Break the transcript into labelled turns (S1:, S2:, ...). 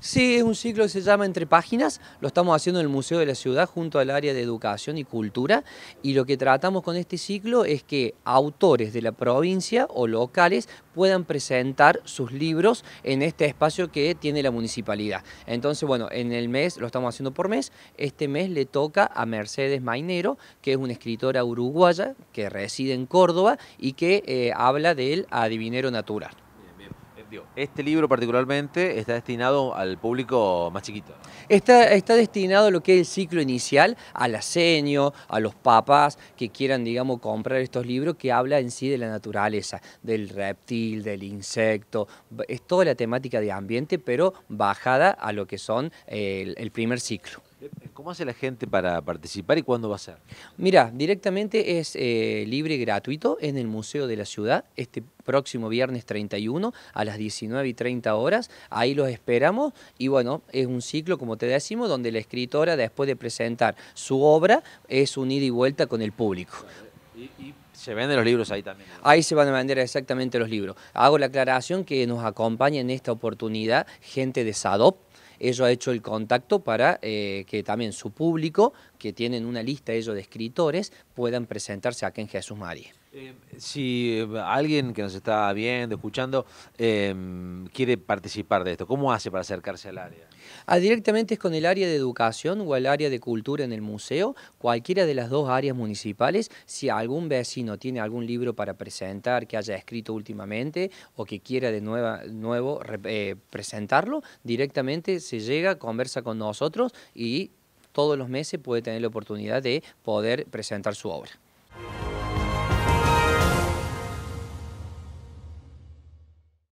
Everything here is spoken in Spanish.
S1: Sí, es un ciclo que se llama Entre Páginas, lo estamos haciendo en el Museo de la Ciudad junto al área de Educación y Cultura y lo que tratamos con este ciclo es que autores de la provincia o locales puedan presentar sus libros en este espacio que tiene la municipalidad. Entonces, bueno, en el mes, lo estamos haciendo por mes, este mes le toca a Mercedes Mainero, que es una escritora uruguaya que reside en Córdoba y que eh, habla del adivinero natural este libro particularmente está destinado al público más chiquito. Está, está destinado a lo que es el ciclo inicial, al aseño, a los papás que quieran, digamos, comprar estos libros que habla en sí de la naturaleza, del reptil, del insecto, es toda la temática de ambiente, pero bajada a lo que son el primer ciclo. ¿Cómo hace la gente para participar y cuándo va a ser? Mira, directamente es eh, libre y gratuito en el Museo de la Ciudad este próximo viernes 31 a las 19 y 30 horas. Ahí los esperamos y bueno, es un ciclo, como te decimos, donde la escritora después de presentar su obra es un ida y vuelta con el público. Y, Se venden los libros ahí también. Ahí se van a vender exactamente los libros. Hago la aclaración que nos acompaña en esta oportunidad gente de SADOP, ello ha hecho el contacto para eh, que también su público, que tienen una lista ellos de escritores, puedan presentarse aquí en Jesús María. Eh, si eh, alguien que nos está viendo, escuchando, em, quiere participar de esto, ¿cómo hace para acercarse al área? Ah, directamente es con el área de educación o el área de cultura en el museo, cualquiera de las dos áreas municipales. Si algún vecino tiene algún libro para presentar que haya escrito últimamente o que quiera de nueva, nuevo presentarlo, directamente se llega, conversa con nosotros y todos los meses puede tener la oportunidad de poder presentar su obra.